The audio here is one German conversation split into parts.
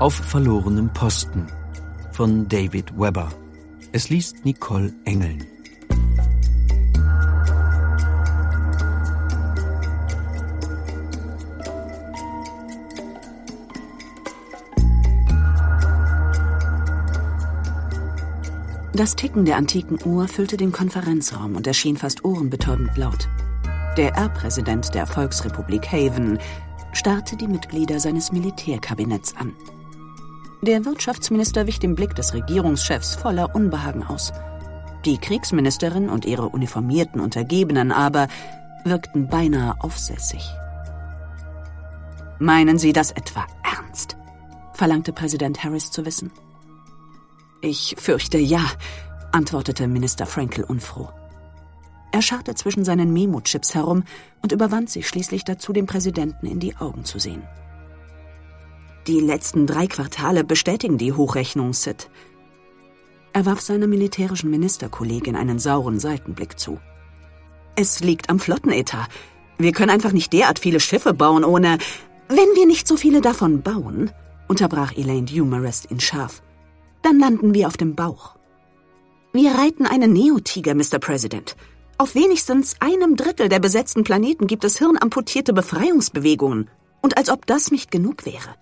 Auf verlorenem Posten von David Weber. Es liest Nicole Engeln. Das Ticken der antiken Uhr füllte den Konferenzraum und erschien fast ohrenbetäubend laut. Der Erbpräsident der Volksrepublik Haven starrte die Mitglieder seines Militärkabinetts an. Der Wirtschaftsminister wich dem Blick des Regierungschefs voller Unbehagen aus. Die Kriegsministerin und ihre uniformierten Untergebenen aber wirkten beinahe aufsässig. Meinen Sie das etwa ernst? verlangte Präsident Harris zu wissen. Ich fürchte ja, antwortete Minister Frankel unfroh. Er scharrte zwischen seinen Memo-Chips herum und überwand sich schließlich dazu, dem Präsidenten in die Augen zu sehen. Die letzten drei Quartale bestätigen die Hochrechnung, Sid. Er warf seiner militärischen Ministerkollegin einen sauren Seitenblick zu. Es liegt am Flottenetat. Wir können einfach nicht derart viele Schiffe bauen, ohne... Wenn wir nicht so viele davon bauen, unterbrach Elaine Humerest ihn scharf, dann landen wir auf dem Bauch. Wir reiten einen Neotiger, Mr. President. Auf wenigstens einem Drittel der besetzten Planeten gibt es hirnamputierte Befreiungsbewegungen. Und als ob das nicht genug wäre.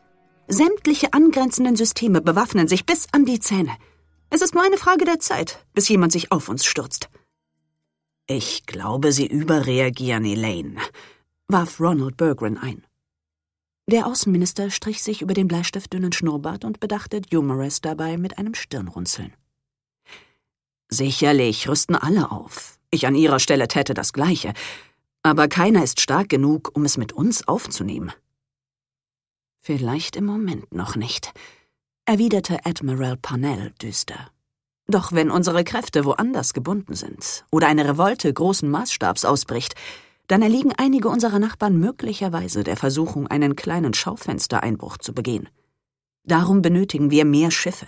Sämtliche angrenzenden Systeme bewaffnen sich bis an die Zähne. Es ist nur eine Frage der Zeit, bis jemand sich auf uns stürzt. Ich glaube, Sie überreagieren, Elaine, warf Ronald Bergren ein. Der Außenminister strich sich über den bleistiftdünnen Schnurrbart und bedachte Dumores dabei mit einem Stirnrunzeln. Sicherlich rüsten alle auf. Ich an Ihrer Stelle täte das Gleiche. Aber keiner ist stark genug, um es mit uns aufzunehmen. Vielleicht im Moment noch nicht, erwiderte Admiral Parnell düster. Doch wenn unsere Kräfte woanders gebunden sind oder eine Revolte großen Maßstabs ausbricht, dann erliegen einige unserer Nachbarn möglicherweise der Versuchung, einen kleinen Schaufenstereinbruch zu begehen. Darum benötigen wir mehr Schiffe.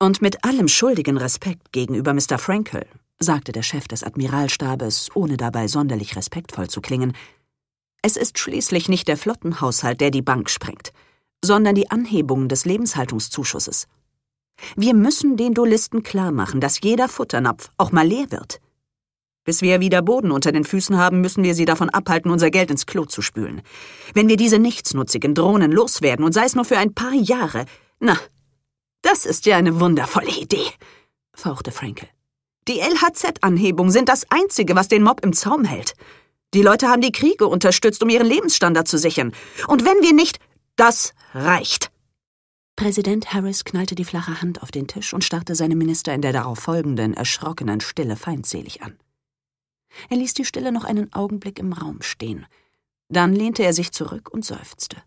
Und mit allem schuldigen Respekt gegenüber Mr. Frankel, sagte der Chef des Admiralstabes, ohne dabei sonderlich respektvoll zu klingen, es ist schließlich nicht der Flottenhaushalt, der die Bank sprengt, sondern die Anhebung des Lebenshaltungszuschusses. Wir müssen den Dolisten klarmachen, dass jeder Futternapf auch mal leer wird. Bis wir wieder Boden unter den Füßen haben, müssen wir sie davon abhalten, unser Geld ins Klo zu spülen. Wenn wir diese nichtsnutzigen Drohnen loswerden und sei es nur für ein paar Jahre, na, das ist ja eine wundervolle Idee, fauchte Frankel. Die LHZ-Anhebung sind das Einzige, was den Mob im Zaum hält. Die Leute haben die Kriege unterstützt, um ihren Lebensstandard zu sichern. Und wenn wir nicht. Das reicht! Präsident Harris knallte die flache Hand auf den Tisch und starrte seine Minister in der darauf folgenden, erschrockenen Stille feindselig an. Er ließ die Stille noch einen Augenblick im Raum stehen. Dann lehnte er sich zurück und seufzte.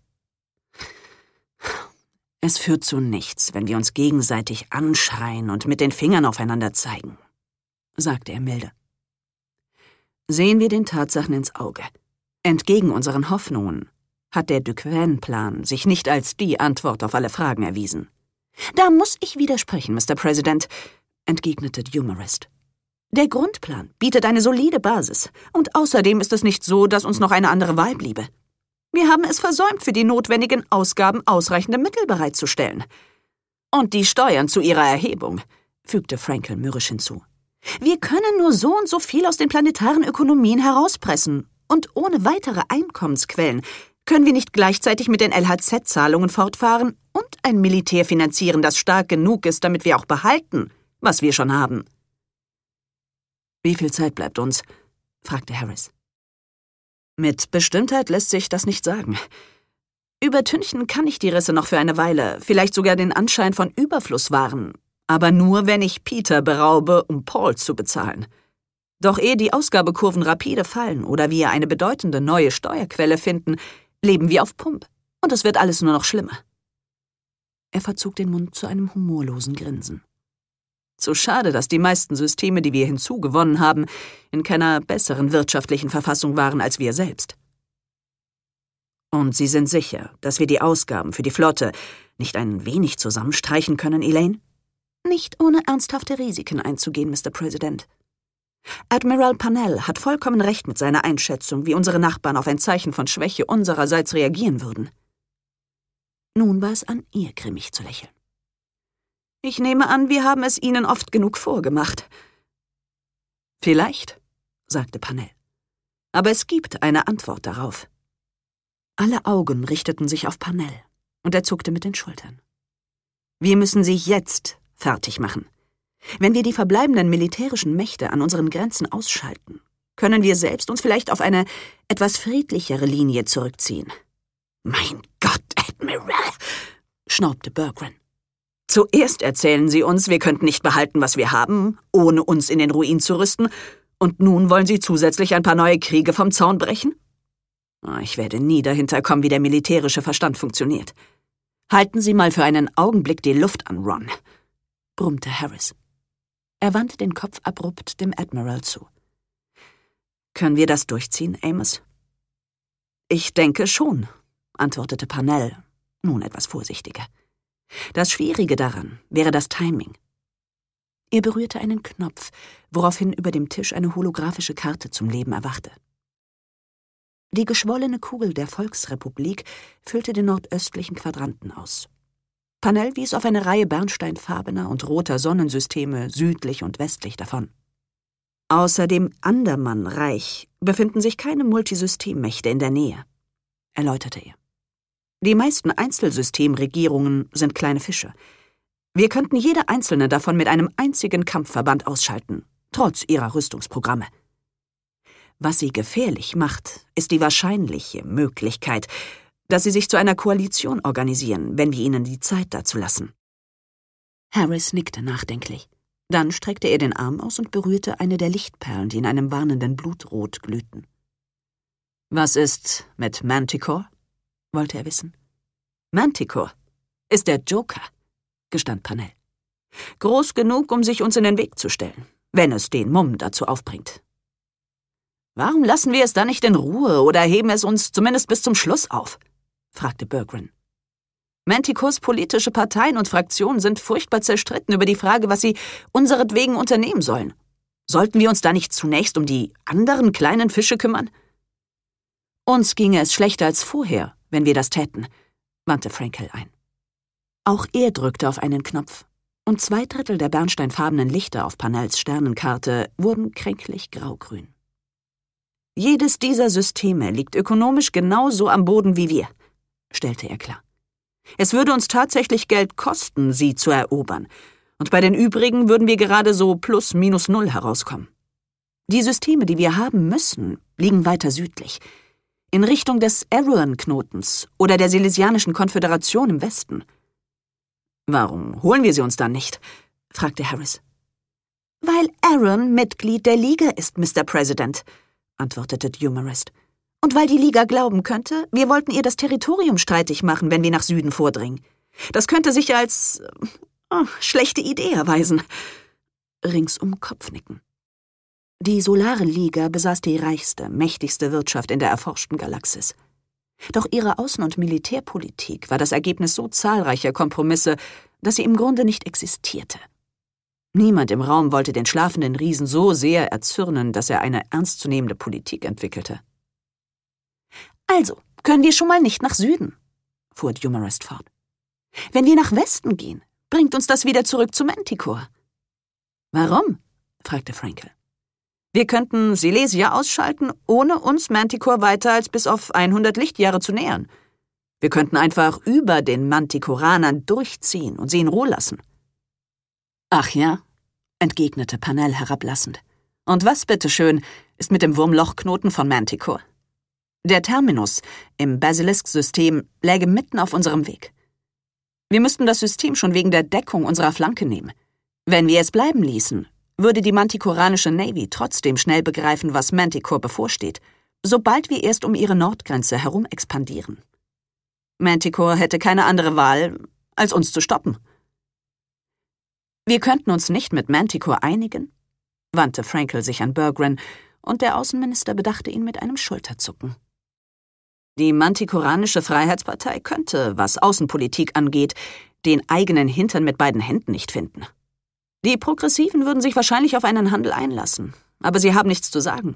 Es führt zu nichts, wenn wir uns gegenseitig anschreien und mit den Fingern aufeinander zeigen, sagte er milde. Sehen wir den Tatsachen ins Auge. Entgegen unseren Hoffnungen hat der Duquesne-Plan sich nicht als die Antwort auf alle Fragen erwiesen. Da muss ich widersprechen, Mr. President, entgegnete Humorist. Der Grundplan bietet eine solide Basis, und außerdem ist es nicht so, dass uns noch eine andere Wahl bliebe. Wir haben es versäumt, für die notwendigen Ausgaben ausreichende Mittel bereitzustellen. Und die Steuern zu ihrer Erhebung, fügte Frankel mürrisch hinzu. Wir können nur so und so viel aus den planetaren Ökonomien herauspressen. Und ohne weitere Einkommensquellen können wir nicht gleichzeitig mit den LHZ-Zahlungen fortfahren und ein Militär finanzieren, das stark genug ist, damit wir auch behalten, was wir schon haben. Wie viel Zeit bleibt uns? fragte Harris. Mit Bestimmtheit lässt sich das nicht sagen. Übertünchen kann ich die Risse noch für eine Weile, vielleicht sogar den Anschein von Überfluss wahren, aber nur, wenn ich Peter beraube, um Paul zu bezahlen. Doch ehe die Ausgabekurven rapide fallen oder wir eine bedeutende neue Steuerquelle finden, leben wir auf Pump. Und es wird alles nur noch schlimmer. Er verzog den Mund zu einem humorlosen Grinsen. Zu schade, dass die meisten Systeme, die wir hinzugewonnen haben, in keiner besseren wirtschaftlichen Verfassung waren als wir selbst. Und Sie sind sicher, dass wir die Ausgaben für die Flotte nicht ein wenig zusammenstreichen können, Elaine? Nicht ohne ernsthafte Risiken einzugehen, Mr. President. Admiral Panell hat vollkommen recht mit seiner Einschätzung, wie unsere Nachbarn auf ein Zeichen von Schwäche unsererseits reagieren würden. Nun war es an ihr grimmig zu lächeln. Ich nehme an, wir haben es Ihnen oft genug vorgemacht. Vielleicht, sagte Panell. Aber es gibt eine Antwort darauf. Alle Augen richteten sich auf Panell, und er zuckte mit den Schultern. Wir müssen sie jetzt fertig machen. Wenn wir die verbleibenden militärischen Mächte an unseren Grenzen ausschalten, können wir selbst uns vielleicht auf eine etwas friedlichere Linie zurückziehen. Mein Gott, Admiral, schnaubte Bergren. Zuerst erzählen Sie uns, wir könnten nicht behalten, was wir haben, ohne uns in den Ruin zu rüsten, und nun wollen Sie zusätzlich ein paar neue Kriege vom Zaun brechen? Ah, ich werde nie dahinter kommen, wie der militärische Verstand funktioniert. Halten Sie mal für einen Augenblick die Luft an, Ron brummte Harris. Er wandte den Kopf abrupt dem Admiral zu. Können wir das durchziehen, Amos? Ich denke schon, antwortete Parnell, nun etwas vorsichtiger. Das Schwierige daran wäre das Timing. Er berührte einen Knopf, woraufhin über dem Tisch eine holographische Karte zum Leben erwachte. Die geschwollene Kugel der Volksrepublik füllte den nordöstlichen Quadranten aus. Panel wies auf eine Reihe bernsteinfarbener und roter Sonnensysteme südlich und westlich davon. Außer dem Andermann-Reich befinden sich keine Multisystemmächte in der Nähe, erläuterte er. Die meisten Einzelsystemregierungen sind kleine Fische. Wir könnten jede einzelne davon mit einem einzigen Kampfverband ausschalten, trotz ihrer Rüstungsprogramme. Was sie gefährlich macht, ist die wahrscheinliche Möglichkeit, dass sie sich zu einer Koalition organisieren, wenn wir ihnen die Zeit dazu lassen. Harris nickte nachdenklich. Dann streckte er den Arm aus und berührte eine der Lichtperlen, die in einem warnenden Blutrot glühten. Was ist mit Manticore? wollte er wissen. Manticore ist der Joker, gestand Panel. Groß genug, um sich uns in den Weg zu stellen, wenn es den Mumm dazu aufbringt. Warum lassen wir es da nicht in Ruhe oder heben es uns zumindest bis zum Schluss auf? fragte Bergren. Manticores politische Parteien und Fraktionen sind furchtbar zerstritten über die Frage, was sie unseretwegen unternehmen sollen. Sollten wir uns da nicht zunächst um die anderen kleinen Fische kümmern? Uns ginge es schlechter als vorher, wenn wir das täten, wandte Frankel ein. Auch er drückte auf einen Knopf, und zwei Drittel der bernsteinfarbenen Lichter auf Panels Sternenkarte wurden kränklich graugrün. Jedes dieser Systeme liegt ökonomisch genauso am Boden wie wir stellte er klar. Es würde uns tatsächlich Geld kosten, sie zu erobern, und bei den übrigen würden wir gerade so plus minus null herauskommen. Die Systeme, die wir haben müssen, liegen weiter südlich, in Richtung des Erewhon-Knotens oder der Silesianischen Konföderation im Westen. Warum holen wir sie uns dann nicht? fragte Harris. Weil Aaron Mitglied der Liga ist, Mr. President, antwortete Dumarest. Und weil die Liga glauben könnte, wir wollten ihr das Territorium streitig machen, wenn wir nach Süden vordringen. Das könnte sich als äh, oh, schlechte Idee erweisen. Ringsum Kopfnicken. Die Solarenliga besaß die reichste, mächtigste Wirtschaft in der erforschten Galaxis. Doch ihre Außen- und Militärpolitik war das Ergebnis so zahlreicher Kompromisse, dass sie im Grunde nicht existierte. Niemand im Raum wollte den schlafenden Riesen so sehr erzürnen, dass er eine ernstzunehmende Politik entwickelte. Also können wir schon mal nicht nach Süden, fuhr Dumarest fort. Wenn wir nach Westen gehen, bringt uns das wieder zurück zu Manticore. Warum? fragte Frankel. Wir könnten Silesia ausschalten, ohne uns Manticore weiter als bis auf 100 Lichtjahre zu nähern. Wir könnten einfach über den Manticoranern durchziehen und sie in Ruhe lassen. Ach ja, entgegnete Panel herablassend. Und was bitteschön ist mit dem Wurmlochknoten von Manticore? Der Terminus im Basilisk-System läge mitten auf unserem Weg. Wir müssten das System schon wegen der Deckung unserer Flanke nehmen. Wenn wir es bleiben ließen, würde die mantikoranische Navy trotzdem schnell begreifen, was Manticore bevorsteht, sobald wir erst um ihre Nordgrenze herum expandieren. Manticore hätte keine andere Wahl, als uns zu stoppen. Wir könnten uns nicht mit Manticore einigen, wandte Frankel sich an Bergren, und der Außenminister bedachte ihn mit einem Schulterzucken. Die mantikoranische Freiheitspartei könnte, was Außenpolitik angeht, den eigenen Hintern mit beiden Händen nicht finden. Die Progressiven würden sich wahrscheinlich auf einen Handel einlassen, aber sie haben nichts zu sagen.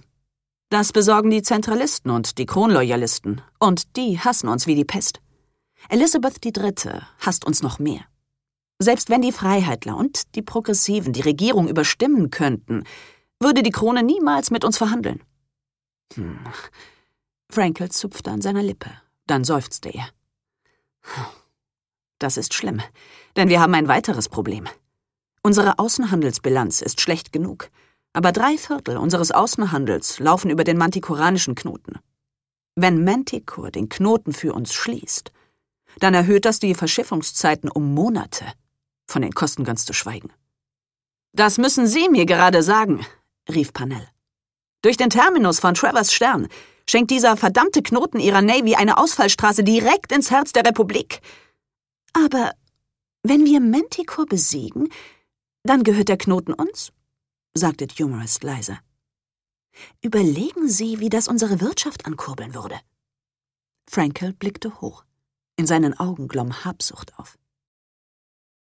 Das besorgen die Zentralisten und die Kronloyalisten, und die hassen uns wie die Pest. Elisabeth III. hasst uns noch mehr. Selbst wenn die Freiheitler und die Progressiven die Regierung überstimmen könnten, würde die Krone niemals mit uns verhandeln. Hm. Frankel zupfte an seiner Lippe, dann seufzte er. Das ist schlimm, denn wir haben ein weiteres Problem. Unsere Außenhandelsbilanz ist schlecht genug, aber drei Viertel unseres Außenhandels laufen über den mantikoranischen Knoten. Wenn Manticore den Knoten für uns schließt, dann erhöht das die Verschiffungszeiten um Monate, von den Kosten ganz zu schweigen. Das müssen Sie mir gerade sagen, rief Panell. Durch den Terminus von Travers Stern schenkt dieser verdammte Knoten ihrer Navy eine Ausfallstraße direkt ins Herz der Republik. Aber wenn wir Manticore besiegen, dann gehört der Knoten uns, sagte Humorist leise. Überlegen Sie, wie das unsere Wirtschaft ankurbeln würde. Frankel blickte hoch. In seinen Augen glomm Habsucht auf.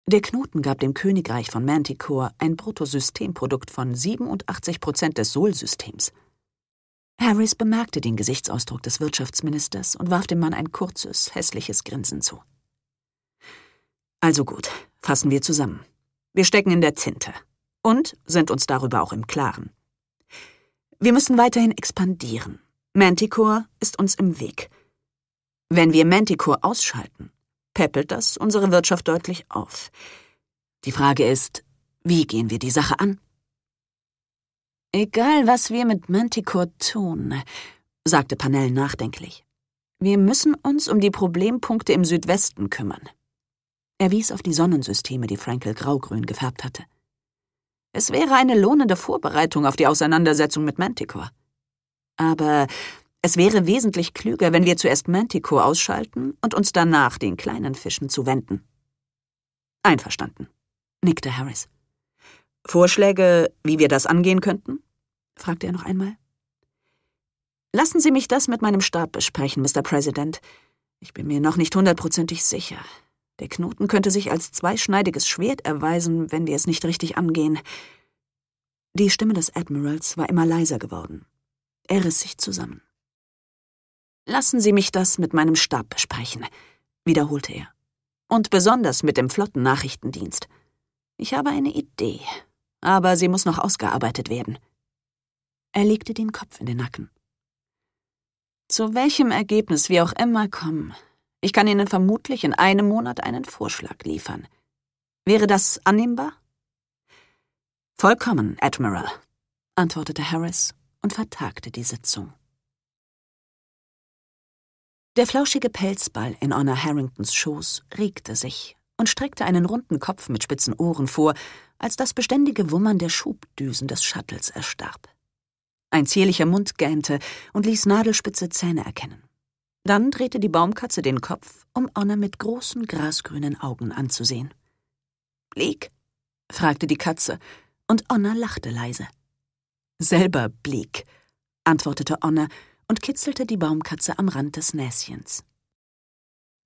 Der Knoten gab dem Königreich von Manticore ein Bruttosystemprodukt von 87 Prozent des Sol-Systems. Harris bemerkte den Gesichtsausdruck des Wirtschaftsministers und warf dem Mann ein kurzes, hässliches Grinsen zu. Also gut, fassen wir zusammen. Wir stecken in der Tinte und sind uns darüber auch im Klaren. Wir müssen weiterhin expandieren. Manticore ist uns im Weg. Wenn wir Manticore ausschalten, peppelt das unsere Wirtschaft deutlich auf. Die Frage ist, wie gehen wir die Sache an? Egal, was wir mit Manticore tun, sagte Panell nachdenklich. Wir müssen uns um die Problempunkte im Südwesten kümmern. Er wies auf die Sonnensysteme, die Frankel graugrün gefärbt hatte. Es wäre eine lohnende Vorbereitung auf die Auseinandersetzung mit Manticore. Aber es wäre wesentlich klüger, wenn wir zuerst Manticore ausschalten und uns danach den kleinen Fischen zuwenden. Einverstanden, nickte Harris. Vorschläge, wie wir das angehen könnten? fragte er noch einmal. Lassen Sie mich das mit meinem Stab besprechen, Mr. President. Ich bin mir noch nicht hundertprozentig sicher. Der Knoten könnte sich als zweischneidiges Schwert erweisen, wenn wir es nicht richtig angehen. Die Stimme des Admirals war immer leiser geworden. Er riss sich zusammen. Lassen Sie mich das mit meinem Stab besprechen, wiederholte er. Und besonders mit dem Flottennachrichtendienst. Ich habe eine Idee aber sie muss noch ausgearbeitet werden. Er legte den Kopf in den Nacken. Zu welchem Ergebnis wir auch immer kommen, ich kann Ihnen vermutlich in einem Monat einen Vorschlag liefern. Wäre das annehmbar? Vollkommen, Admiral, antwortete Harris und vertagte die Sitzung. Der flauschige Pelzball in Honor Harringtons Schoß regte sich und streckte einen runden Kopf mit spitzen Ohren vor als das beständige Wummern der Schubdüsen des Shuttles erstarb. Ein zierlicher Mund gähnte und ließ nadelspitze Zähne erkennen. Dann drehte die Baumkatze den Kopf, um Anna mit großen grasgrünen Augen anzusehen. Bleak? fragte die Katze, und Onna lachte leise. Selber Bleak, antwortete Onna und kitzelte die Baumkatze am Rand des Näschens.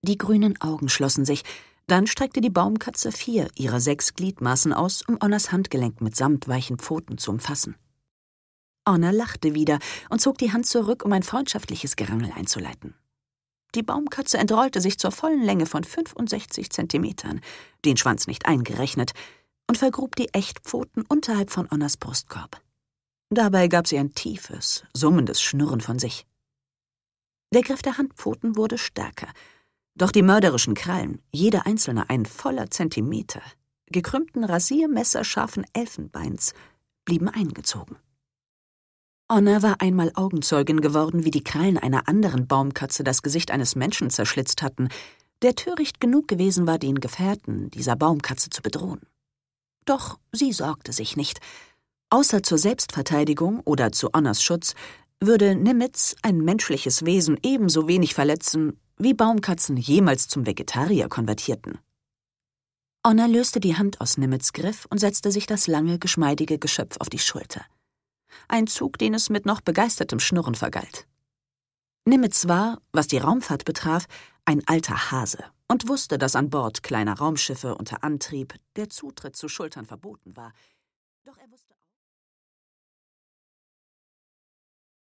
Die grünen Augen schlossen sich, dann streckte die Baumkatze vier ihrer sechs Gliedmaßen aus, um Onnas Handgelenk mitsamt weichen Pfoten zu umfassen. Onna lachte wieder und zog die Hand zurück, um ein freundschaftliches Gerangel einzuleiten. Die Baumkatze entrollte sich zur vollen Länge von 65 Zentimetern, den Schwanz nicht eingerechnet, und vergrub die Echtpfoten unterhalb von Onnas Brustkorb. Dabei gab sie ein tiefes, summendes Schnurren von sich. Der Griff der Handpfoten wurde stärker, doch die mörderischen Krallen, jede einzelne ein voller Zentimeter, gekrümmten rasiermesserscharfen Elfenbeins, blieben eingezogen. Honor war einmal Augenzeugin geworden, wie die Krallen einer anderen Baumkatze das Gesicht eines Menschen zerschlitzt hatten, der töricht genug gewesen war, den Gefährten dieser Baumkatze zu bedrohen. Doch sie sorgte sich nicht. Außer zur Selbstverteidigung oder zu Honors Schutz würde Nimitz ein menschliches Wesen ebenso wenig verletzen wie Baumkatzen jemals zum Vegetarier konvertierten. Onna löste die Hand aus Nimmets Griff und setzte sich das lange, geschmeidige Geschöpf auf die Schulter. Ein Zug, den es mit noch begeistertem Schnurren vergalt. Nimitz war, was die Raumfahrt betraf, ein alter Hase und wusste, dass an Bord kleiner Raumschiffe unter Antrieb der Zutritt zu Schultern verboten war. Doch er wusste